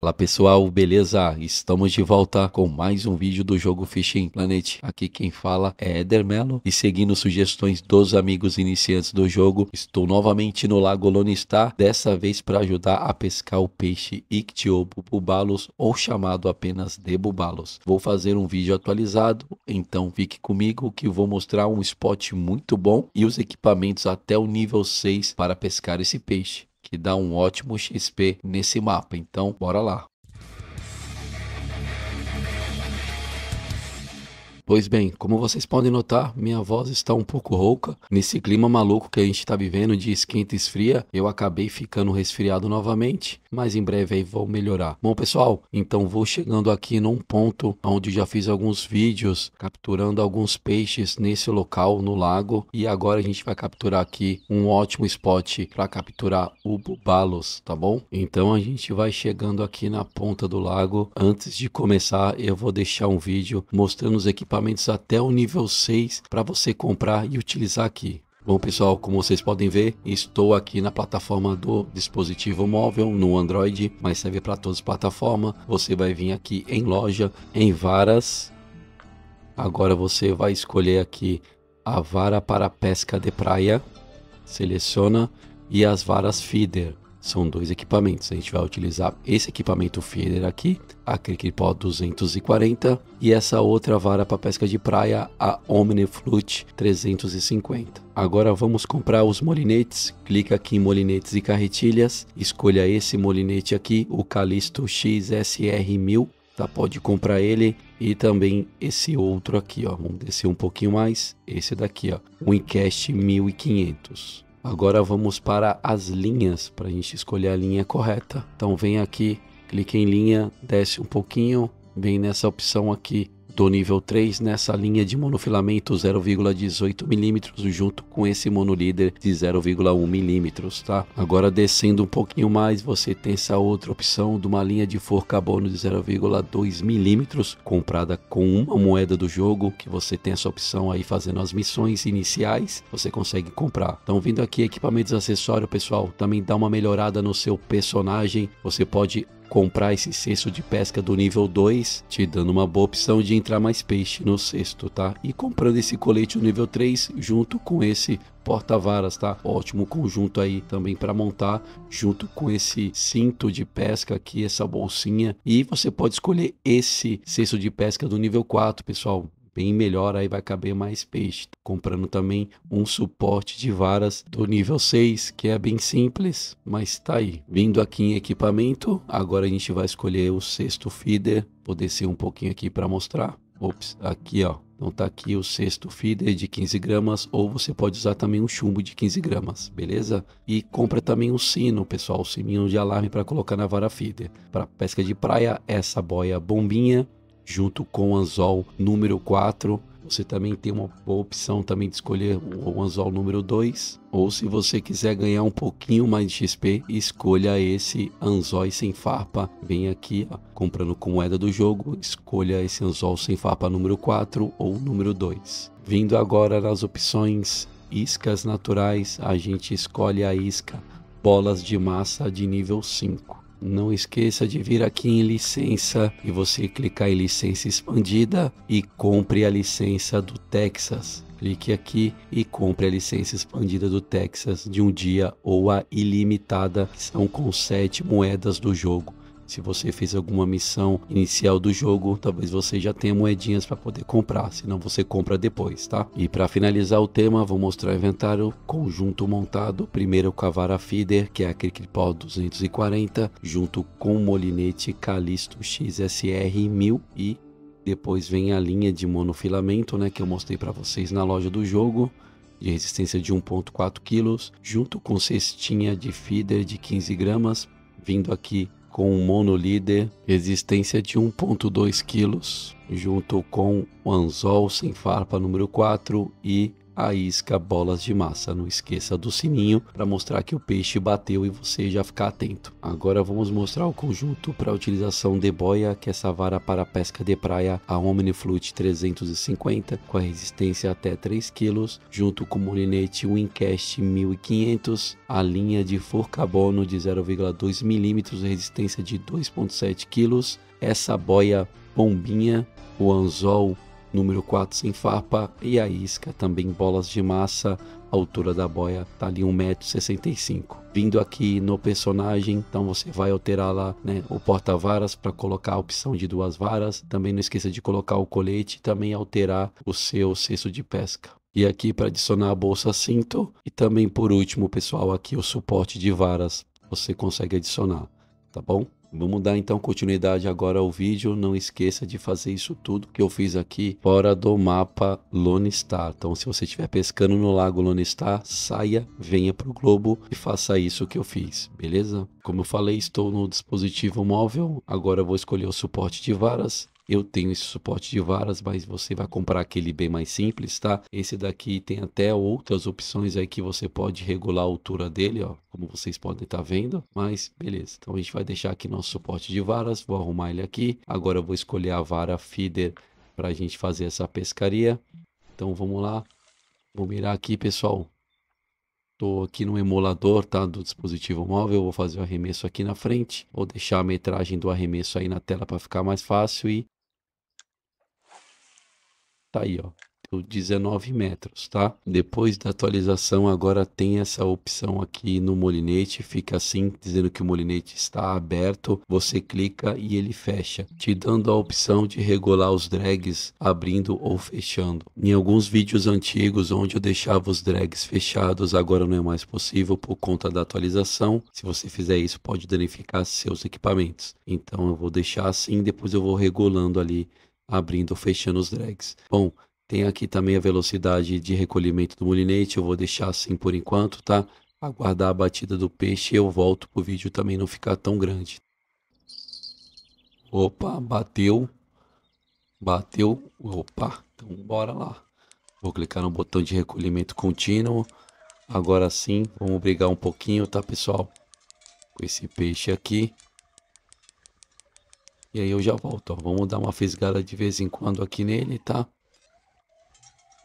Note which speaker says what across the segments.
Speaker 1: Olá pessoal, beleza? Estamos de volta com mais um vídeo do jogo Fishing Planet. Aqui quem fala é Eder Melo e seguindo sugestões dos amigos iniciantes do jogo, estou novamente no Lago Lonistar, dessa vez para ajudar a pescar o peixe Bubalos ou chamado apenas de Bubalus. Vou fazer um vídeo atualizado, então fique comigo que vou mostrar um spot muito bom e os equipamentos até o nível 6 para pescar esse peixe que dá um ótimo XP nesse mapa. Então, bora lá. Pois bem, como vocês podem notar, minha voz está um pouco rouca. Nesse clima maluco que a gente está vivendo de esquenta e esfria, eu acabei ficando resfriado novamente, mas em breve aí vou melhorar. Bom, pessoal, então vou chegando aqui num ponto onde já fiz alguns vídeos capturando alguns peixes nesse local, no lago, e agora a gente vai capturar aqui um ótimo spot para capturar o bubalos, tá bom? Então a gente vai chegando aqui na ponta do lago. Antes de começar, eu vou deixar um vídeo mostrando os equipamentos equipamentos até o nível 6 para você comprar e utilizar aqui. Bom pessoal, como vocês podem ver, estou aqui na plataforma do dispositivo móvel no Android, mas serve para todas as plataformas. Você vai vir aqui em loja, em varas. Agora você vai escolher aqui a vara para pesca de praia, seleciona e as varas feeder. São dois equipamentos. A gente vai utilizar esse equipamento feeder aqui, a Cricipó 240 e essa outra vara para pesca de praia, a Omniflute 350. Agora vamos comprar os molinetes. Clica aqui em molinetes e carretilhas. Escolha esse molinete aqui, o Calisto XSR1000 Tá, pode comprar ele e também esse outro aqui, ó. Vamos descer um pouquinho mais. Esse daqui, ó, o Incast 1500. Agora vamos para as linhas, para a gente escolher a linha correta. Então vem aqui, clique em linha, desce um pouquinho, vem nessa opção aqui do nível 3 nessa linha de monofilamento 0,18 milímetros junto com esse monolíder de 0,1 milímetros, tá? Agora descendo um pouquinho mais, você tem essa outra opção de uma linha de for carbono de 0,2 milímetros comprada com uma moeda do jogo que você tem essa opção aí fazendo as missões iniciais, você consegue comprar. Então vindo aqui equipamentos acessórios, pessoal, também dá uma melhorada no seu personagem, você pode comprar esse cesto de pesca do nível 2, te dando uma boa opção de entrar mais peixe no cesto, tá? E comprando esse colete do nível 3 junto com esse porta-varas, tá? Ótimo conjunto aí também para montar, junto com esse cinto de pesca aqui, essa bolsinha. E você pode escolher esse cesto de pesca do nível 4, pessoal bem melhor, aí vai caber mais peixe. comprando também um suporte de varas do nível 6, que é bem simples, mas tá aí. Vindo aqui em equipamento, agora a gente vai escolher o sexto feeder. Vou descer um pouquinho aqui para mostrar. Ops, aqui ó, então tá aqui o sexto feeder de 15 gramas ou você pode usar também um chumbo de 15 gramas, beleza? E compra também um sino, pessoal, o sininho de alarme para colocar na vara feeder. Para pesca de praia, essa boia bombinha junto com o anzol número 4. Você também tem uma boa opção também de escolher o anzol número 2. Ou se você quiser ganhar um pouquinho mais de XP, escolha esse anzol sem farpa. Vem aqui, ó, comprando com moeda do jogo, escolha esse anzol sem farpa número 4 ou número 2. Vindo agora nas opções iscas naturais, a gente escolhe a isca bolas de massa de nível 5. Não esqueça de vir aqui em licença e você clicar em licença expandida e compre a licença do Texas. Clique aqui e compre a licença expandida do Texas de um dia ou a ilimitada, são com sete moedas do jogo. Se você fez alguma missão inicial do jogo, talvez você já tenha moedinhas para poder comprar, senão você compra depois, tá? E para finalizar o tema, vou mostrar o inventário conjunto montado. Primeiro com a vara feeder, que é a Crickpod 240, junto com o molinete Calisto XSR 1000 e depois vem a linha de monofilamento, né, que eu mostrei para vocês na loja do jogo de resistência de 1.4 kg, junto com cestinha de feeder de 15 gramas, vindo aqui com um monolíder, resistência de 1.2 kg, junto com o anzol sem farpa número 4 e a isca bolas de massa. Não esqueça do sininho para mostrar que o peixe bateu e você já ficar atento. Agora vamos mostrar o conjunto para utilização de boia, que é essa vara para pesca de praia, a Omniflute 350, com a resistência até 3 kg, junto com o molinete Wincast 1500, a linha de carbono de 0,2 mm, resistência de 2,7 kg, essa boia bombinha, o anzol número 4 sem farpa e a isca, também bolas de massa, a altura da boia tá ali 1,65m. Vindo aqui no personagem, então você vai alterar lá né, o porta-varas para colocar a opção de duas varas, também não esqueça de colocar o colete e também alterar o seu cesto de pesca. E aqui para adicionar a bolsa cinto e também por último pessoal aqui o suporte de varas você consegue adicionar, tá bom? Vamos dar então continuidade agora ao vídeo. Não esqueça de fazer isso tudo que eu fiz aqui fora do mapa Lone Star. Então, se você estiver pescando no lago Lone Star, saia, venha para o globo e faça isso que eu fiz, beleza? Como eu falei, estou no dispositivo móvel. Agora vou escolher o suporte de varas eu tenho esse suporte de varas, mas você vai comprar aquele bem mais simples, tá? Esse daqui tem até outras opções aí que você pode regular a altura dele, ó, como vocês podem estar tá vendo, mas beleza. Então a gente vai deixar aqui nosso suporte de varas, vou arrumar ele aqui. Agora eu vou escolher a vara feeder para a gente fazer essa pescaria. Então vamos lá, vou mirar aqui, pessoal. Estou aqui no emulador tá, do dispositivo móvel, vou fazer o arremesso aqui na frente. Vou deixar a metragem do arremesso aí na tela para ficar mais fácil e tá aí, ó. 19 metros, tá? Depois da atualização, agora tem essa opção aqui no molinete, fica assim, dizendo que o molinete está aberto, você clica e ele fecha, te dando a opção de regular os drags abrindo ou fechando. Em alguns vídeos antigos, onde eu deixava os drags fechados, agora não é mais possível por conta da atualização. Se você fizer isso, pode danificar seus equipamentos. Então eu vou deixar assim, depois eu vou regulando ali abrindo ou fechando os drags. Bom, tem aqui também a velocidade de recolhimento do molinete, eu vou deixar assim por enquanto, tá? Aguardar a batida do peixe e eu volto pro vídeo também não ficar tão grande. Opa, bateu. Bateu. Opa, então bora lá. Vou clicar no botão de recolhimento contínuo. Agora sim, vamos brigar um pouquinho, tá pessoal? Com esse peixe aqui. E aí eu já volto, ó. Vamos dar uma fisgada de vez em quando aqui nele, tá?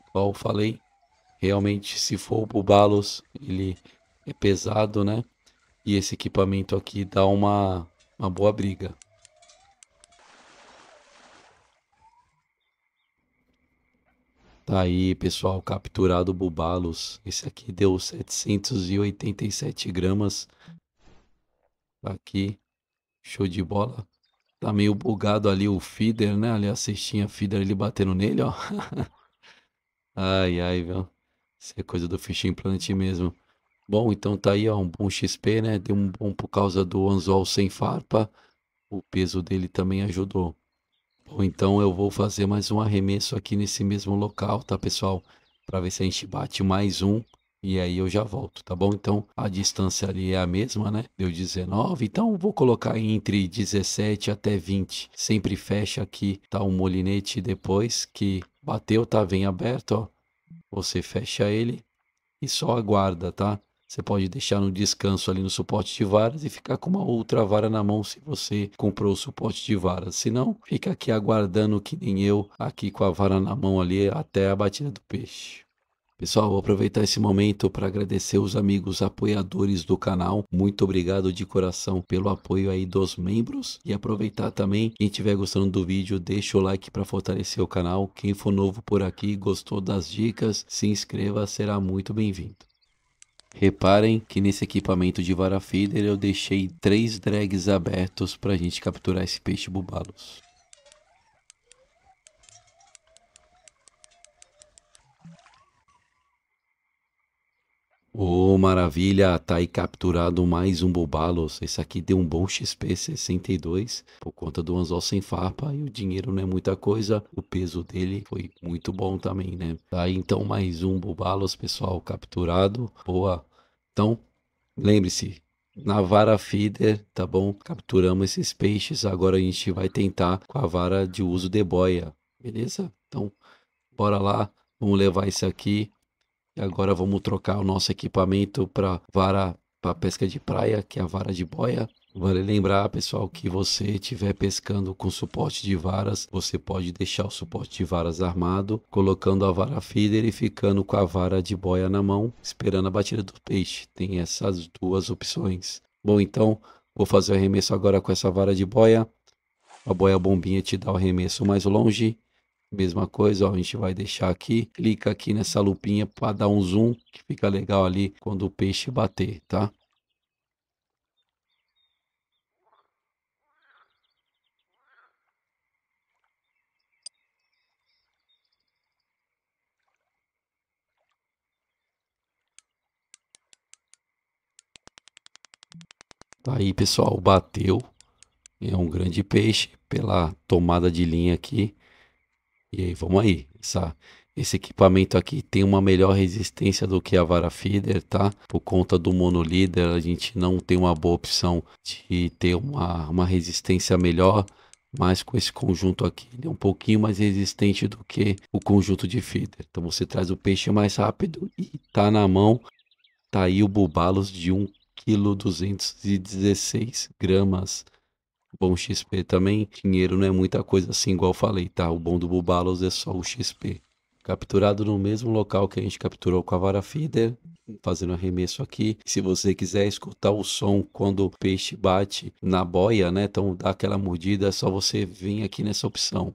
Speaker 1: Igual eu falei, realmente se for o Balos, ele é pesado, né? E esse equipamento aqui dá uma, uma boa briga. Tá aí, pessoal, capturado o Bubalos. Esse aqui deu 787 gramas. Tá aqui, show de bola. Tá meio bugado ali o feeder, né? Ali a cestinha feeder ele batendo nele, ó. ai, ai, velho. Isso é coisa do Fishing Planet mesmo. Bom, então tá aí, ó, um bom XP, né? Deu um bom por causa do anzol sem farpa. O peso dele também ajudou. Bom, então eu vou fazer mais um arremesso aqui nesse mesmo local, tá, pessoal? Para ver se a gente bate mais um e aí eu já volto, tá bom? Então a distância ali é a mesma, né? Deu 19, então vou colocar entre 17 até 20. Sempre fecha aqui, tá? O um molinete depois que bateu, tá? Vem aberto, ó. Você fecha ele e só aguarda, tá? Você pode deixar no descanso ali no suporte de varas e ficar com uma outra vara na mão se você comprou o suporte de varas. Se não, fica aqui aguardando que nem eu, aqui com a vara na mão ali até a batida do peixe. Pessoal, vou aproveitar esse momento para agradecer os amigos apoiadores do canal. Muito obrigado de coração pelo apoio aí dos membros. E aproveitar também, quem estiver gostando do vídeo, deixa o like para fortalecer o canal. Quem for novo por aqui, gostou das dicas, se inscreva, será muito bem-vindo. Reparem que nesse equipamento de vara feeder eu deixei três drags abertos para a gente capturar esse peixe bubalos. Oh, maravilha, tá aí capturado mais um bobalos. Esse aqui deu um bom XP 62 por conta do anzol sem farpa e o dinheiro não é muita coisa. O peso dele foi muito bom também, né? Tá aí então mais um bobalos, pessoal, capturado. Boa. Então, lembre-se, na vara feeder, tá bom? Capturamos esses peixes, agora a gente vai tentar com a vara de uso de boia, beleza? Então, bora lá, vamos levar esse aqui Agora vamos trocar o nosso equipamento para vara para pesca de praia, que é a vara de boia. Vale lembrar, pessoal, que você estiver pescando com suporte de varas, você pode deixar o suporte de varas armado, colocando a vara feeder e ficando com a vara de boia na mão, esperando a batida do peixe. Tem essas duas opções. Bom, então, vou fazer o arremesso agora com essa vara de boia. A boia bombinha te dá o arremesso mais longe. Mesma coisa, ó, a gente vai deixar aqui, clica aqui nessa lupinha para dar um zoom, que fica legal ali quando o peixe bater, tá? Tá aí, pessoal, bateu. É um grande peixe pela tomada de linha aqui. E aí, vamos aí. Essa, esse equipamento aqui tem uma melhor resistência do que a vara feeder, tá? Por conta do monolíder, a gente não tem uma boa opção de ter uma, uma resistência melhor mas com esse conjunto aqui ele é um pouquinho mais resistente do que o conjunto de feeder. Então você traz o peixe mais rápido e tá na mão. Tá aí o bubalos de 1,216 kg gramas bom XP também. Dinheiro não é muita coisa assim, igual eu falei, tá? O bom do Bubalos é só o XP. Capturado no mesmo local que a gente capturou com a vara feeder, fazendo arremesso aqui. Se você quiser escutar o som quando o peixe bate na boia, né? Então dá aquela mordida, é só você vir aqui nessa opção.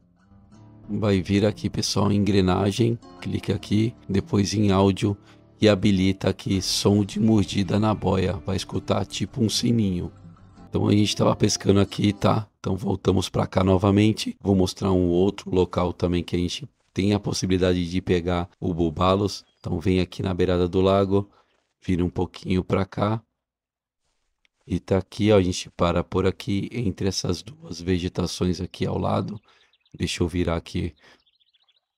Speaker 1: Vai vir aqui, pessoal, em engrenagem, clique aqui, depois em áudio e habilita aqui som de mordida na boia. Vai escutar tipo um sininho. Então a gente estava pescando aqui, tá? Então voltamos para cá novamente. Vou mostrar um outro local também que a gente tem a possibilidade de pegar o bubalos. Então vem aqui na beirada do lago, vira um pouquinho para cá. E tá aqui, ó, a gente para por aqui entre essas duas vegetações aqui ao lado. Deixa eu virar aqui.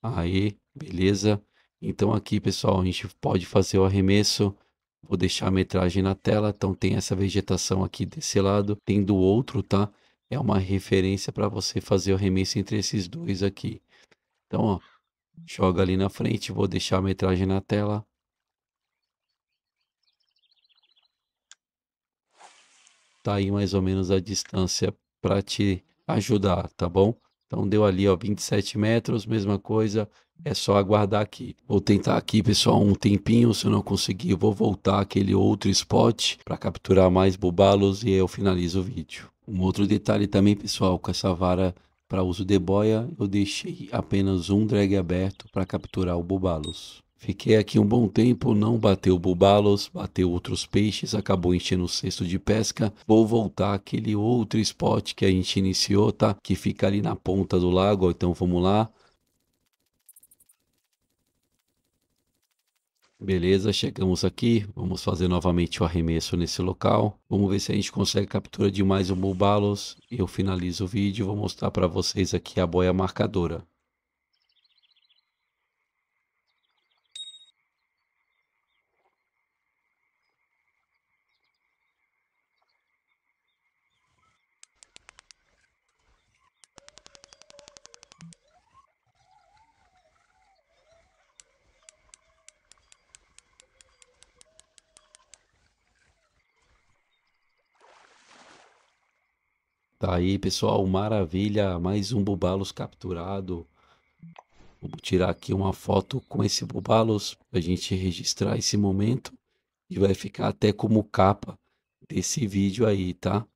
Speaker 1: Aí, beleza. Então aqui, pessoal, a gente pode fazer o arremesso Vou deixar a metragem na tela, então tem essa vegetação aqui desse lado, tem do outro, tá? É uma referência para você fazer o remesso entre esses dois aqui. Então, ó, joga ali na frente, vou deixar a metragem na tela. Tá aí mais ou menos a distância para te ajudar, tá bom? Então deu ali, ó, 27 metros, mesma coisa, é só aguardar aqui. Vou tentar aqui, pessoal, um tempinho, se eu não conseguir, eu vou voltar aquele outro spot para capturar mais bubalos e eu finalizo o vídeo. Um outro detalhe também, pessoal, com essa vara para uso de boia, eu deixei apenas um drag aberto para capturar o bubalos. Fiquei aqui um bom tempo, não bateu bubalos, bateu outros peixes, acabou enchendo o cesto de pesca. Vou voltar aquele outro spot que a gente iniciou, tá? Que fica ali na ponta do lago, então vamos lá. Beleza, chegamos aqui, vamos fazer novamente o arremesso nesse local. Vamos ver se a gente consegue captura de mais um bubalos. Eu finalizo o vídeo, vou mostrar para vocês aqui a boia marcadora. Tá aí, pessoal, maravilha, mais um bubalos capturado. Vamos tirar aqui uma foto com esse bubalos para a gente registrar esse momento e vai ficar até como capa desse vídeo aí, tá?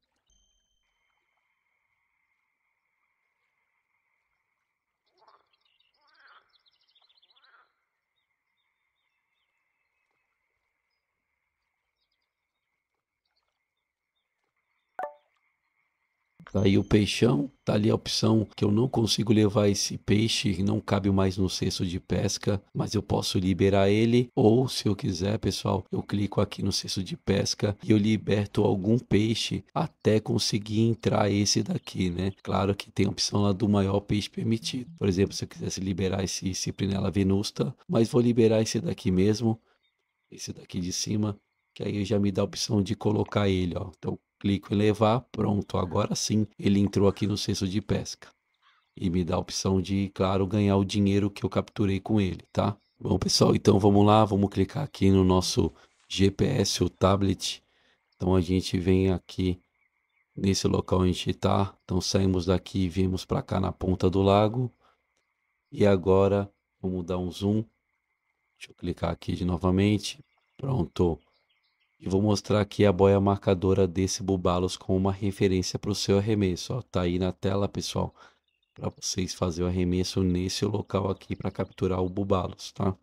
Speaker 1: Tá aí o peixão, tá ali a opção que eu não consigo levar esse peixe, não cabe mais no cesto de pesca, mas eu posso liberar ele. Ou se eu quiser, pessoal, eu clico aqui no cesto de pesca e eu liberto algum peixe até conseguir entrar esse daqui, né? Claro que tem a opção lá do maior peixe permitido. Por exemplo, se eu quisesse liberar esse ciprinela venusta, mas vou liberar esse daqui mesmo, esse daqui de cima, que aí já me dá a opção de colocar ele, ó. Então clico em levar, pronto, agora sim ele entrou aqui no cesto de pesca. E me dá a opção de, claro, ganhar o dinheiro que eu capturei com ele, tá? Bom, pessoal, então vamos lá, vamos clicar aqui no nosso GPS, o tablet. Então a gente vem aqui nesse local onde a gente está. Então saímos daqui e viemos para cá na ponta do lago. E agora vamos dar um zoom. Deixa eu clicar aqui de novamente. Pronto. E vou mostrar aqui a boia marcadora desse Bubalos com uma referência para o seu arremesso. Ó, tá aí na tela, pessoal, para vocês fazerem o arremesso nesse local aqui para capturar o Bubalos, tá?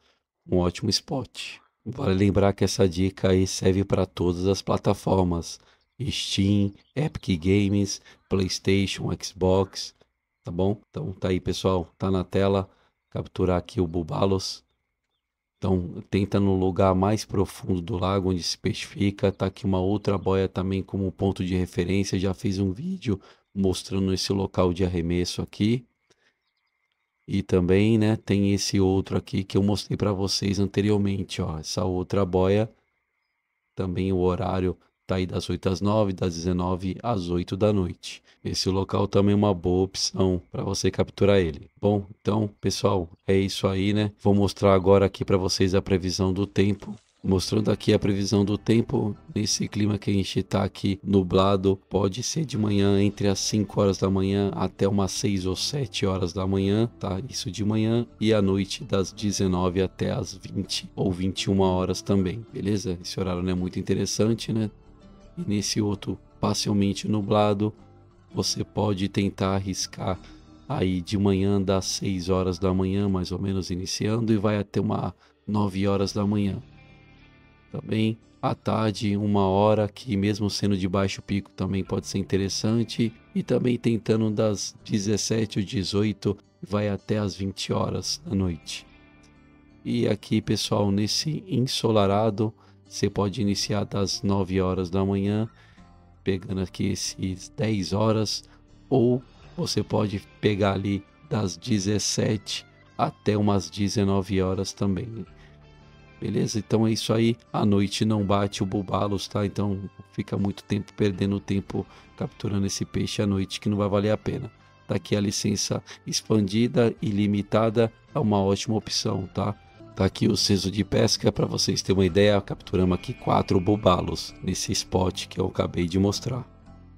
Speaker 1: Um ótimo spot. Vale lembrar que essa dica aí serve para todas as plataformas. Steam, Epic Games, PlayStation, Xbox, tá bom? Então tá aí, pessoal, tá na tela. Capturar aqui o Bubalos então, tenta no lugar mais profundo do lago onde esse peixe fica. Tá aqui uma outra boia também como ponto de referência. Já fiz um vídeo mostrando esse local de arremesso aqui. E também, né, tem esse outro aqui que eu mostrei para vocês anteriormente, ó. Essa outra boia, também o horário está aí das 8 às 9, das 19 às 8 da noite. Esse local também é uma boa opção para você capturar ele. Bom, então, pessoal, é isso aí, né? Vou mostrar agora aqui para vocês a previsão do tempo mostrando aqui a previsão do tempo nesse clima que a gente está aqui nublado pode ser de manhã entre as 5 horas da manhã até umas 6 ou 7 horas da manhã tá isso de manhã e à noite das 19 até as 20 ou 21 horas também beleza esse horário não é muito interessante né e nesse outro parcialmente nublado, você pode tentar arriscar aí de manhã das 6 horas da manhã, mais ou menos iniciando, e vai até uma 9 horas da manhã. Também à tarde, uma hora que mesmo sendo de baixo pico também pode ser interessante, e também tentando das 17 ou 18 vai até as 20 horas da noite. E aqui, pessoal, nesse ensolarado, você pode iniciar das 9 horas da manhã, pegando aqui esses 10 horas, ou você pode pegar ali das 17 até umas 19 horas também. Né? Beleza? Então é isso aí. A noite não bate o bubalos, tá? Então fica muito tempo perdendo tempo capturando esse peixe à noite que não vai valer a pena. Tá a licença expandida e limitada é uma ótima opção, tá? Tá aqui o ceso de pesca para vocês terem uma ideia, capturamos aqui quatro bobalos nesse spot que eu acabei de mostrar.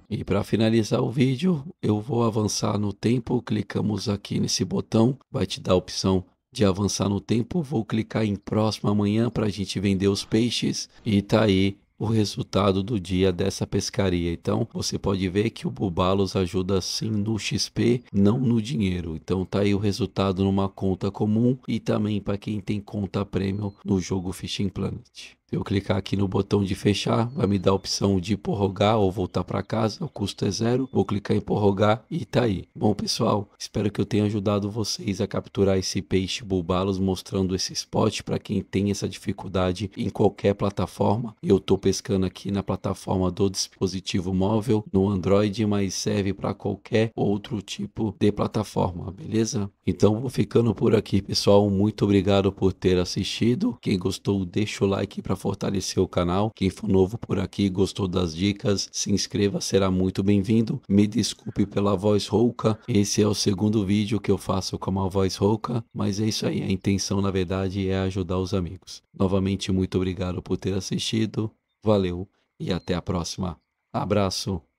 Speaker 1: E para finalizar o vídeo, eu vou avançar no tempo, clicamos aqui nesse botão, vai te dar a opção de avançar no tempo, vou clicar em próximo amanhã para a gente vender os peixes e tá aí o resultado do dia dessa pescaria. Então, você pode ver que o Bubalos ajuda sim no XP, não no dinheiro. Então, tá aí o resultado numa conta comum e também para quem tem conta prêmio no jogo Fishing Planet. Se eu clicar aqui no botão de fechar, vai me dar a opção de prorrogar ou voltar para casa, o custo é zero. Vou clicar em prorrogar e tá aí. Bom pessoal, espero que eu tenha ajudado vocês a capturar esse peixe bulbalos mostrando esse spot para quem tem essa dificuldade em qualquer plataforma. Eu tô pescando aqui na plataforma do dispositivo móvel no Android, mas serve para qualquer outro tipo de plataforma, beleza? Então vou ficando por aqui pessoal, muito obrigado por ter assistido. Quem gostou deixa o like para fortalecer o canal. Quem for novo por aqui, gostou das dicas, se inscreva, será muito bem-vindo. Me desculpe pela voz rouca, esse é o segundo vídeo que eu faço com uma voz rouca, mas é isso aí, a intenção na verdade é ajudar os amigos. Novamente, muito obrigado por ter assistido, valeu e até a próxima. Abraço!